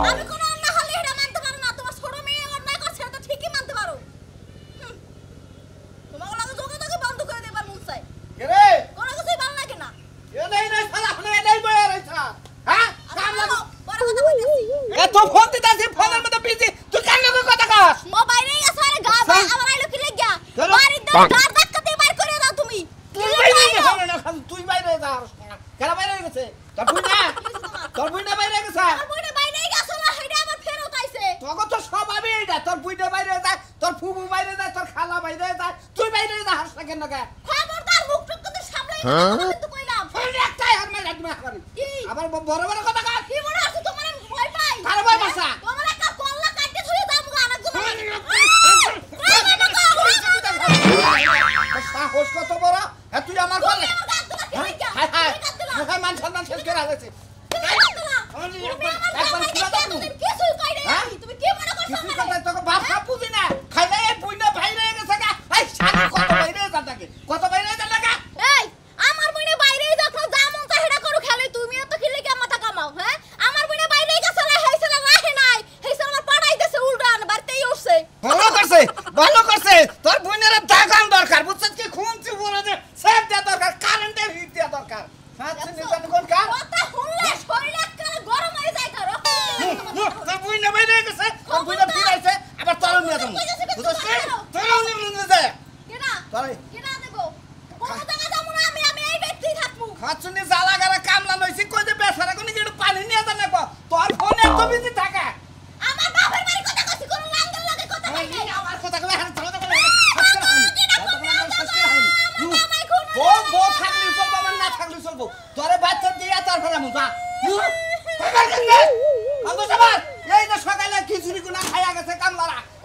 আমি কোনো অন্যায় হলে এটা মানতে পারো না তোমার ছোট মেয়ে অন্যায় করছে এটা ঠিকই মানতে পারো তোমার লাগে যোগাযোগ বন্ধ করে দেবার মন চাই রে কোনো কিছুই ভালো লাগে না এ নাই নাই শালা হলে নাই বয়া রইছা হ্যাঁ আচ্ছা, কাম লাগো বড় কথা বলতেছি এ তো ফোন দিতাছি ফোনের মধ্যে বিজি তুই কেন কথা কস ও বাইরেই আছে আরে গা আমার আইলো কি লাগিয়া বাড়ি দা Huh?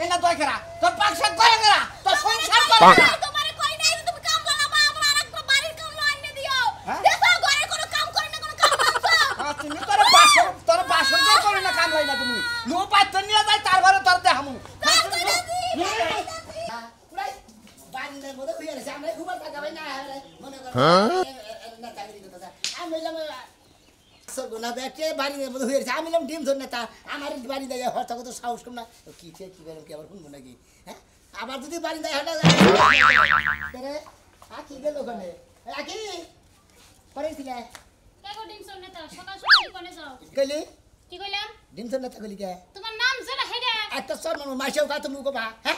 এনা দয় করা তোর পাকশাক করে করা তোর সংসার করে করা তোমারে কই নাই তুমি কাম বলা বা আমার আরেকটা বাড়ির কাম লইন দিও হ্যাঁ? দেখো ঘরে কোনো কাম করে না কোনো কাম করছো তুমি তোর বাসন তোর বাসন তো করে না কাম লইনা তুমি নো পাত নিয়ে যাই তারপরে তোর দেখামু আমি ডিম ধরে তা আমার বাড়ি দেয় হঠাৎ হ্যাঁ, তো সাহস কম না কি খেয়ে কি বললাম কি আবার শুনবো নাকি হ্যাঁ আবার যদি বাড়ি দেয় হঠাৎ হ্যাঁ, আর কি গেল ওখানে রাখি পরে ছিল নেতা গলি তোমার নাম যেটা হেডা একটা সর মাসেও গা তুমি বা হ্যাঁ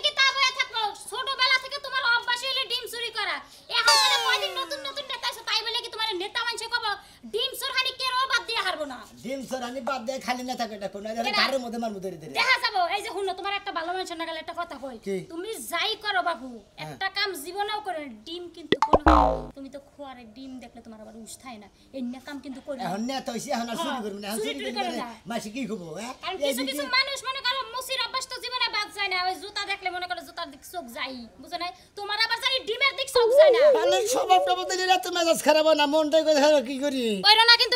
রানী বাদ দেয় খালি না থাকে দেখো না মধ্যে দেখা যাবো এই যে শুনো তোমার একটা ভালো না গেলে একটা কথা কই তুমি যাই করো বাবু হ্যাঁ। একটা কাম জীবনেও করে ডিম কিন্তু তুমি তো খোয়ারে ডিম দেখলে তোমার আবার উস না এই না কাম কিন্তু এখন না তো এখন আর শুরু হ্যাঁ, না শুরু না মাসি কি হ্যাঁ? কিছু কিছু মানুষ মনে করো মুসির তো জীবনে বাদ যায় না ওই জুতা দেখলে মনে করো জুতার দিক চোখ যাই বুঝো না তোমার আবার ডিমের দিক চোখ যায় না মানে না তো মেজাজ খারাপ না কি করি না কিন্তু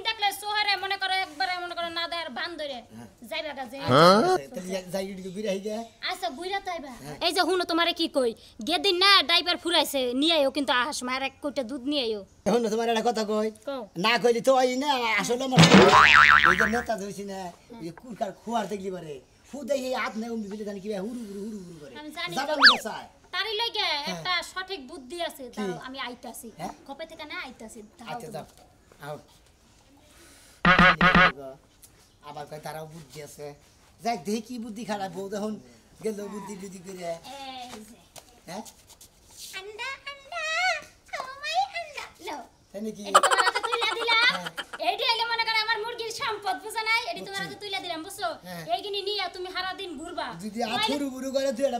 যাইবা হ্যাঁ? আচ্ছা, গা আচ্ছা, হ্যাঁ। যে হ্যাঁ। সঠিক বুদ্ধি আছে আমি আইতাছি কবে থেকে না আইতাছি আচ্ছা যাও আবার কয় তারাও বুদ্ধি আছে যাই দেখি বুদ্ধি খারাপ বউ তখন গেল বুদ্ধি বুদ্ধি করে হ্যাঁ নাকি হ্যাঁ। নাই দিলাম হ্যাঁ। তুমি সারাদিন ঘুরবা যদি আঠুর বুড়ো করে তুই এটা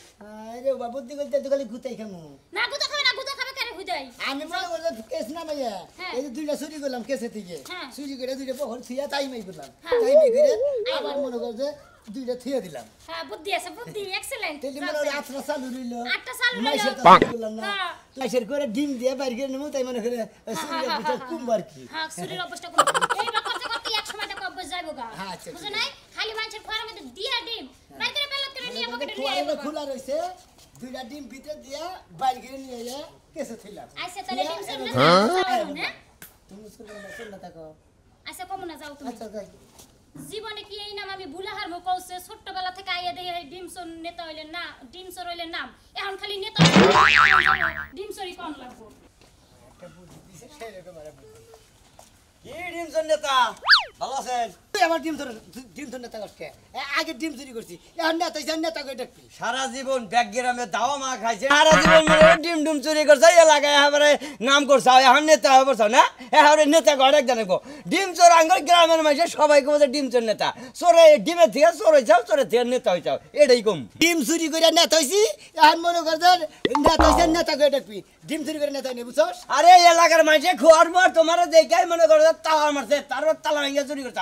আরে বাবু দি কইতে তো খালি গুতাই খামু না গুতা খাবে না গুতা খাবে কারে হুদাই আমি মনে করি কেস না মাইয়া হ্যাঁ। এই যে দুইটা চুরি করলাম কেসে থেকে হ্যাঁ। চুরি করে দুইটা পহর থিয়া তাই মাই করলাম হ্যাঁ। তাই মাই করে আবার মনে কর যে দুইটা থিয়া দিলাম হ্যাঁ বুদ্ধি আছে বুদ্ধি এক্সেলেন্ট তেলি মনে করি আটটা চালু রইল আটটা চালু রইল করলাম না তাইশের করে ডিম দিয়ে বাইর করে নেমু তাই মনে করে চুরির অবস্থা কম কি হ্যাঁ চুরির অবস্থা কম এই করতে করতে এক তো কব্বজ যাইবো গা আচ্ছা, বুঝো নাই খালি মানুষের ঘরের দিয়া ডিম বাইর খোয়ারে খোলা রইছে দুইটা ডিম ভিতরে দিয়া বাইরে গিয়ে নিয়ে যা কেসে থিলা আচ্ছা তাহলে ডিম সব না হ্যাঁ তুমি সব না সব না থাকো আচ্ছা কম না যাও তুমি আচ্ছা যাই জীবনে কি এই নাম আমি ভুলে হারমো কৌছে ছোট্টবেলা থেকে আইয়া দেই ডিমসন নেতা হইলেন না ডিমসর হইলেন নাম এখন খালি নেতা ডিমসরই কম লাগবো কি ডিমসন নেতা ভালো আছেন আমার ডিম ধরে ডিম ধরে নেতা করছে আগে ডিম চুরি করছি এখন নেতা যান নেতা করে ডাকবি সারা জীবন ব্যাগ গ্রামে দাওয়া মা খাইছে সারা জীবন ডিম ডুম চুরি করছে এলাকায় এবারে নাম করছে এখন নেতা হয়ে না এবারে নেতা করে এক জানাবো ডিম চোর গ্রামের মানুষের সবাইকে বলছে ডিম চোর নেতা চোরে ডিমের থেকে চোর যাও চোরের থেকে নেতা হয়ে যাও এটাই কম ডিম চুরি করে নেতা হয়েছি এখন মনে করছে নেতা হয়েছে নেতা করে ডাকবি ডিম চুরি করে নেতা নেই বুঝছস আরে এলাকার মানুষের খোয়ার মার তোমার দেখাই মনে করছে তাওয়ার মারছে তারপর তালা ভেঙে চুরি করছে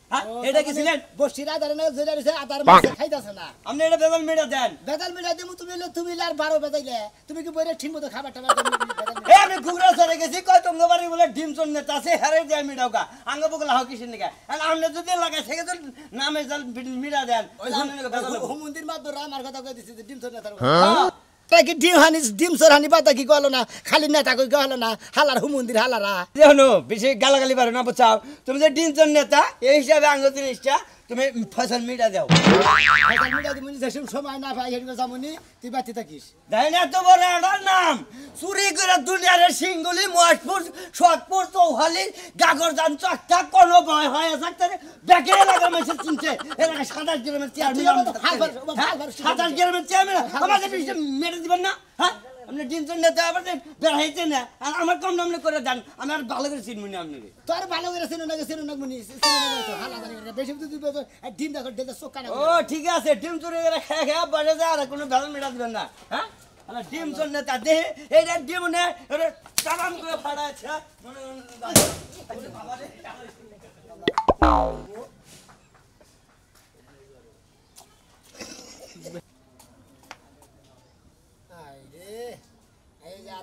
হ্যাঁ? তুমি তুমি তুমি কি বইরে ঠিকমতো খাবার টাবার গেছি কয় তোমরা বাড়ি ডিম চন নেতা আছে হেরে দেয় আমনে যদি লাগে নামে জাল মিডিয়া দেন ওই মন্দির মা তো রাম কথা কই দিছে ডিম তাকে ডিম হানি ডিম সর হানি পাতা কি কলো না খালি নেতা কই কলো না হালার মন্দির হালারা দেখো বেশি গালাগালি পারে না বুঝাও তুমি যে ডিম নেতা এই হিসাবে আঙ্গ জিনিসটা তুমি ফসল মিটা দাও ফসল মিটা তুমি মানে যেসব সময় না পাই হেঁটে যামনি তুই বাতি থাকিস তাই না তো বড় একটা নাম চুরি করে দুনিয়ারে সিঙ্গুলি মহেশপুর সতপুর চৌহালি গাগর জান চকটা কোন ভয় হয় ডাক্তারে ব্যাকে এলাকার মানুষের চিনছে এলাকা সাতাশ গ্রামের চেয়ারম্যান সাতাশ গ্রামের চেয়ারম্যান আমাকে মেরে দিবেন না হ্যাঁ আপনি টেনশন নিতে পারবেন বেড়াইতে না আর আমার কম নামলে করে দেন আমি আর ভালো করে চিনবো না আপনি তোর ভালো করে চিনো না চিনো না বেশি আর ডিম দেখো ডেটা চোখ কানা ও ঠিক আছে ডিম চুরি করে খেয়ে খেয়ে বাড়ে যায় আর কোনো ভেজাল মেটাবেন না হ্যাঁ আলা ডিম চুরি না তা দে এইটা ডিম না এটা চালান করে ফাড়া আছে মনে বাবা রে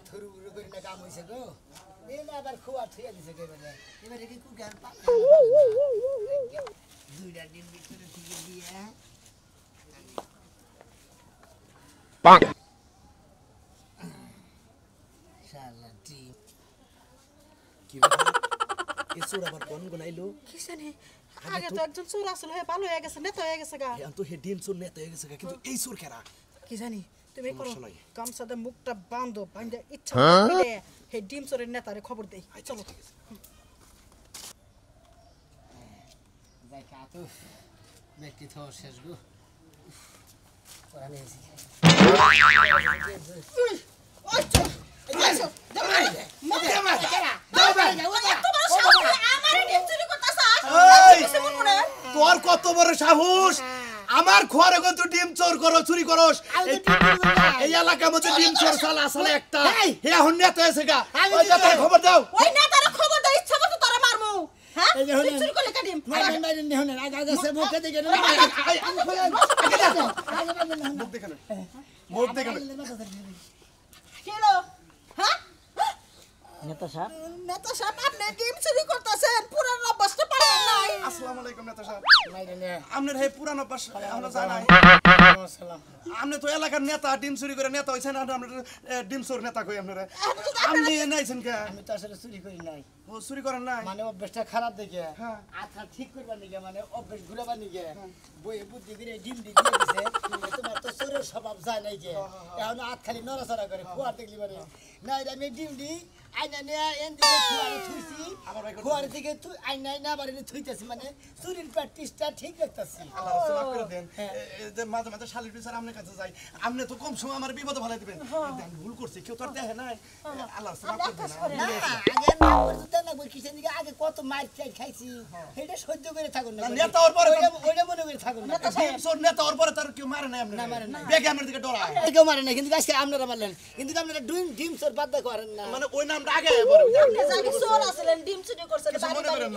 থরু রুবের কাম হয়েছে গো এলে আবার খোয়া থুয়া দিছে কে বলে এবারে কি কু জ্ঞান পা দুইটা দিন ভিতরে থেকে দিয়ে পাক শালা টিম কি এ চোর আবার কোন গুনাইলো কিসানে আগে তো একজন চোর আসলে ভালো হয়ে গেছে নেতা হয়ে গেছে গা এখন তো হে ডিম চোর নেতা হয়ে গেছে গা কিন্তু এই চোর কেরা কি জানি তুমি করো গামছাতে মুখটা বাঁধো বাঁধে ইচ্ছা হে হ্যাঁ? ডিম সরের নেতারে খবর দেই আচ্ছা, চলো তোর কত বড় সাহস হ্যাঁ। আমার খোয়ারে গো তুই ডিম চোর করো চুরি করস এই এলাকার মধ্যে ডিম চোর সালা আসলে একটা হে এখন নেতা এসে গা ওই নেতার খবর দাও ওই নেতার খবর দাও ইচ্ছা মতো তোরা মারমু হ্যাঁ চুরি করলে কাটিম মারেন মারেন নেহন আগে আগে সে মুখে দিকে না মুখ দেখে না মুখ দেখে না কি হ্যাঁ নেতা সাহেব নেতা সাহেব আপনি ডিম চুরি করতেছেন পুরান অভ্যাসটা পারেন নাই আসসালামু আলাইকুম নেতা সাহেব আপনার হে পুরান অভ্যাস আমরা জানাই আপনি তো এলাকার নেতা ডিম চুরি করে নেতা হইছেন আর আমরা ডিম চোর নেতা কই আপনারা আপনি নাইছেন কে আমি তো আসলে চুরি করি নাই ও চুরি করেন নাই মানে অভ্যাসটা খারাপ দেখে হ্যাঁ। আচ্ছা ঠিক করবার নিগে মানে অভ্যাস ঘুরাবার নিগে হ্যাঁ। বই বুদ্ধি করে ডিম দিয়ে দিছে তোমার তো চোরের স্বভাব যায় নাই যে হ্যাঁ, এখন আত খালি নড়াচড়া করে কুয়ার দেখলি মানে না মানে হ্যাঁ। তো কম সময় আমার বিপদে দিবেন হ্যাঁ। ভুল করছি কেউ তো আর দেখে নাই হ্যাঁ। আগে কত খাইছি করে থাকুন নেতা ওর মনে করে থাকুন নেতা ওর পরে কেউ মারে না না মারে না দিকে কেউ মারে না কিন্তু আপনারা মারলেন কিন্তু আপনারা ডুইং ডিম চোর না মানে ওই নামটা আগে ডিম চুরি করছেন বাড়ি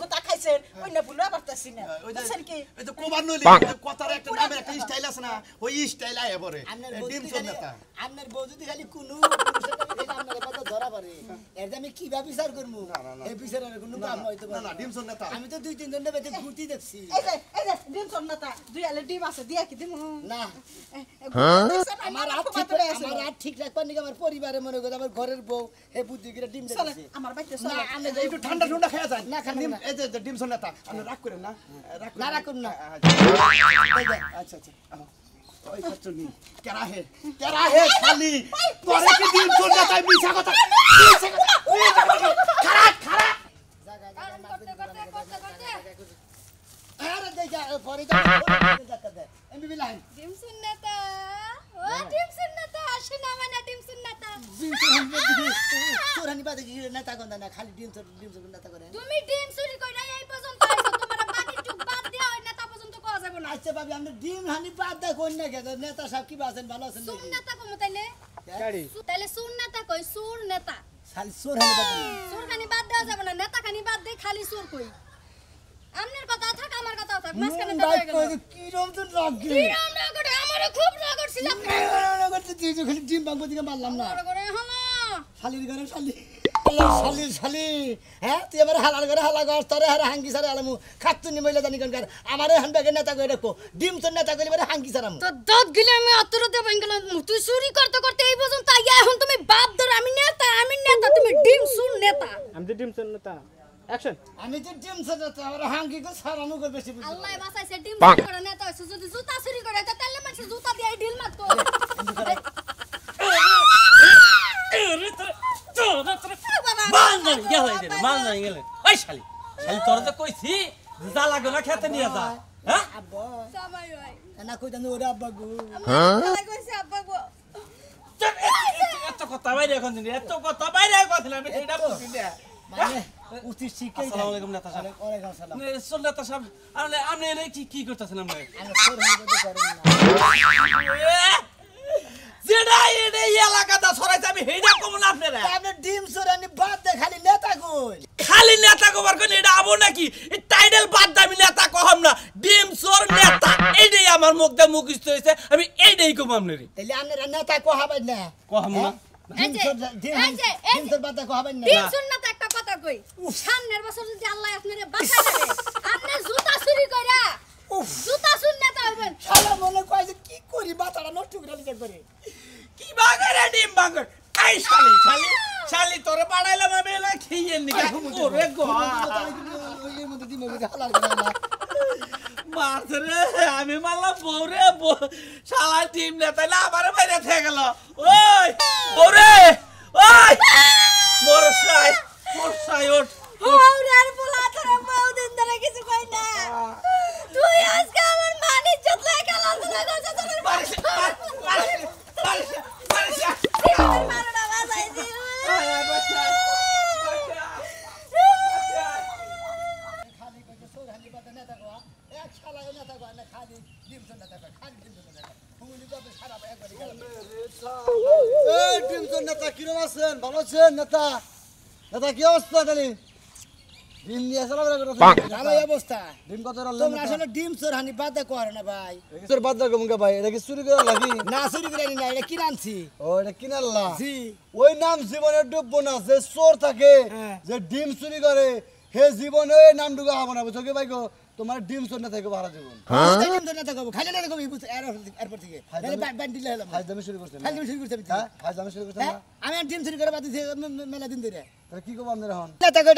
বাড়ি আর খাইছেন হ্যাঁ। ওই না না হ্যাঁ, কি ওই তো কোবার কথার একটা একটা স্টাইল আছে না ওই স্টাইল পরে ডিম চোর বউ যদি খালি কোনো আমি তো দুই তিন জনের ঘুরতে দেখছি হ্যাঁ। ডিম দুই আলে ডিম আছে দিয়া কি দিম না আমার ঠিক রাখবার নাকি আমার পরিবারে মনে করে আমার ঘরের বউ হে বুদ্ধি করে ডিম দিয়েছে আমার বাইতে চলে আমি একটু ঠান্ডা ঠান্ডা খেয়া যায় না ডিম এই যে ডিম শোনা তা আমি রাগ করেন না রাগ না রাগ না আচ্ছা আচ্ছা, আচ্ছা, আচ্ছা। ওই ছাত্র নি কেরা হে কেরা হে খালি পরে কি ডিম শোনা তাই মিছা কথা এমবি লাইন ডিম শোনা তা মানে চোরানি ডিম চোর বাদ দিয়া ওই না আচ্ছা নেতা সাহেব কি আছেন ভালো আছেন নেতা কম তাইলে হ্যাঁ? তাইলে সুন নেতা কই সুর নেতা খালি সুর হানি বাদ বাদ দেওয়া যাবে নেতা খানি বাদ দেই খালি সুর কই আমনের কথা আমার কথা থাক মাঝখানে দাঁড়িয়ে গেল কি রমজন রাগ কি রম রাগ করে আমারে খুব রাগ করছিল আপনি রাগ করতে তুই যখন জিম বাঙ্গো দিকে মারলাম না রাগ করে হলো শালির ঘরে শালি শালি শালি হ্যাঁ তুই এবারে হালাল ঘরে হালা ঘর তরে হারে হাঙ্গি সারে আলামু খাতুনি মহিলা জানি কেন আমারে হান ব্যাগের নেতা করে রাখো ডিম তোর নেতা করে এবারে হাঙ্গি সারাম তো দাঁত গিলে আমি আতর দেব গেলাম তুই চুরি করতে করতে এই পর্যন্ত আইয়া এখন তুমি বাপ ধর আমি নেতা আমি নেতা তুমি ডিম সুন নেতা আমি ডিম সুন নেতা অ্যাকশন আমি তো ডিম সাজাতে আর হাঙ্গি কো সারামু কো বেশি বুঝি আল্লাহ বাঁচাইছে ডিম করে না তো যদি জুতা চুরি করে তো তাহলে মানুষ জুতা দিয়ে ডিল মাত কো মানজানি গেল মানজানি গেল ওই শালি শালি তোর তো কইছি যা লাগবে না খেতে নিয়ে যা হ্যাঁ আব্বা সময় হয় না কই দানো ওরা আব্বা গো হ্যাঁ কইছে আব্বা গো এত কথা বাইরে এখন এত কথা বাইরে কথা আমি এটা বুঝি না মানে, আমি খালি নেতা কবার কোন এটা আবো নাকি এই টাইটেল বাদ দে নেতা কহম না ডিম সর নেতা এইটাই আমার মুখ মুখস্থ হইছে আমি এইটাই কম আপনারে তাহলে আপনারা নেতা কহাবেন না কহাম না হ্যাঁ? একটা কথা কই সামনের বছর যদি আল্লাহ আপনারে বাঁচায় আপনি জুতা চুরি কইরা জুতা শূন্য তো কয় কি করি বাতাড়া নষ্ট করে দিতে করে কি বাগারে ডিম বাগর আই শালি শালি শালি তোরে পাড়াইলাম আমি খেয়ে নি গো গো ওই মধ্যে ডিম মধ্যে হালাল আমি মারলাম বউ রে শালার টিম নে তাইলে আমার বাইরে থেকে গেল ওই বউ রে ওই মরসাই মরসাই ওঠ হাওড়ার পোলা কিছু কই না আজকে আমার মান ইজ্জত লাগে খেলাধুলা ভালো নেতা নেতা কি অবস্থা তাহলে ডিম অবস্থা ডিম কত তোমরা আসলে ডিম চোর হানি বাদ করে না ভাই চোর বাদ দেখো ভাই এটা কি চুরি করে লাগি না চুরি করে না এটা কি আনছি ও এটা কিনে আনলাম জি ওই নাম জীবনে ডুববো না যে চোর থাকে হ্যাঁ। যে ডিম চুরি করে হে জীবনে নাম ডুবা হবো না বুঝো কি ভাই গো তোমার ডিম সন্না থেকে ভাড়া দেবো থেকে খালি না থেকে দামে শুরু করতে দামে শুরু করতে হ্যাঁ দামে শুরু করতে হ্যাঁ? আমি ডিম করে মেলা দিন ধরে কি করবো আপনারা নেতা কই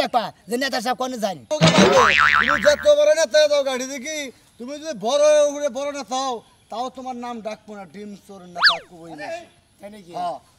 যে নেতা সাহেব কোন জানি তুমি যত বড় নেতা দাও গাড়ি দেখি তুমি যদি বড় উপরে বড় নেতা হও তাও তোমার নাম ডাকবো না ডিম চোর নেতা কই না হ্যাঁ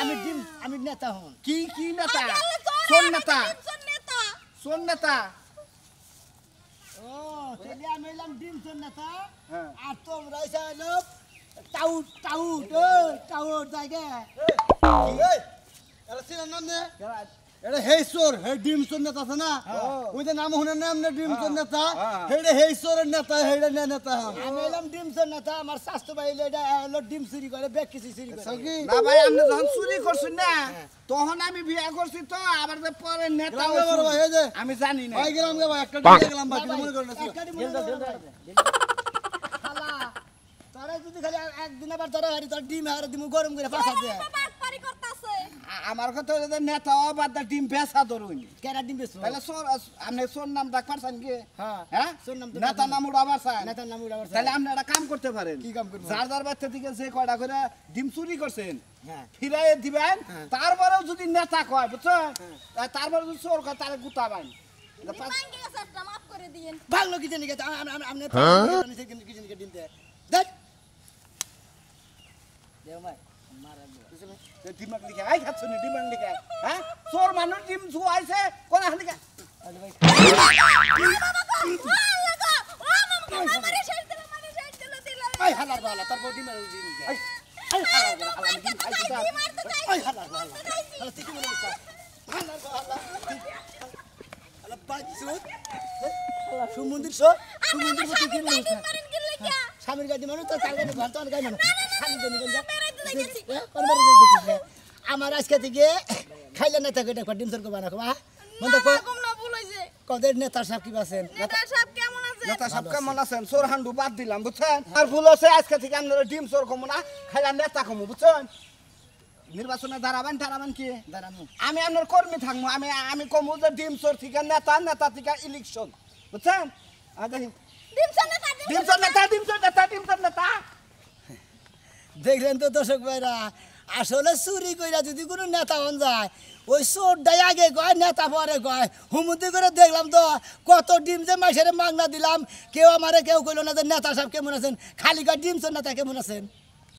আমি ডিম আমি নেতা হন কি কি নেতা কোন নেতা কোন নেতা ও তাহলে আমি এলাম ডিম কোন নেতা আর তোমরা এসে টাউট টাউট টাউট জায়গা কি এই এলা সিনা নাম নে এটা হেই হে ডিম নেতা আছে না হ্যাঁ। ওই যে নাম হুনে নাম না ডিম হ্যাঁ, নেতা হ্যাঁ, হেডে হেই নেতা হেডে না নেতা আমি এলাম ডিম চোর নেতা আমার স্বাস্থ্য ভাই এটা হলো ডিম চুরি করে ব্যাগ কিছু চুরি করে আচ্ছা, না ভাই আপনি যখন চুরি করছেন না তখন আমি বিয়ে করছি তো আবার যে পরে নেতা এই আমি জানি না ভাই গেলাম ভাই একটা ডিম গেলাম বাকি মনে করেন তারা যদি খালি একদিন আবার ধরা হারি তার ডিম হারে দিমু গরম করে ফাঁসা দেয় আমার কথা হলো যে নেতা আবার দা ডিম বেচা ধরুন কেরা ডিম বেচো তাহলে সোর আপনি সোর নাম ডাক পারছেন কি হ্যাঁ, হ্যাঁ? সোর নাম নেতা নাম উড়া বাসা নেতা নাম উড়া বাসা তাহলে আপনি একটা কাম করতে পারেন কি কাম করবেন যার যার বাচ্চা দিকে যে কয়টা করে ডিম চুরি করছেন হ্যাঁ। ফিরাই দিবেন হ্যাঁ। তারপরেও যদি নেতা কয় বুঝছো তারপরে যদি চোর কয় তাহলে গুতাবেন ভালো কিছু নিকে আপনি কিছু নিকে ডিম দেয় দেখ দেখ ডিমাক লিখে আই খাচ্ছ নি ডিমাক লিখে হ্যাঁ চোর মানুষ ডিম জুয়াইছে কোন হান লিখে আই হালার বালা তোর বডি মেরে দিন আই হালার বালা আমি ডিম খাইছি দা আই হালার বালা হালা তুই হ্যাঁ? সুমন্দির সুমন্দির সো তুই কি মনে করছিস স্বামীর গাদি তো তার মানুষ আর আজকে থেকে খাইলে নেতা কেটে কর ডিম সরকার বানা কবা আমি কর্মী থাকবো আমি আমি কমু যে ডিম সর থেকে নেতা নেতা থেকে ইলেকশন বুঝছেন দেখলেন তো দর্শক ভাইরা আসলে চুরি কইরা যদি কোনো নেতা হন যায় ওই চোরটাই আগে কয় নেতা পরে কয় হুমুদি করে দেখলাম তো কত ডিম যে মাসের মাংনা দিলাম কেউ আমারে কেউ কইল না যে নেতা সাহেব কেমন আছেন খালি কয় ডিম নেতা কেমন আছেন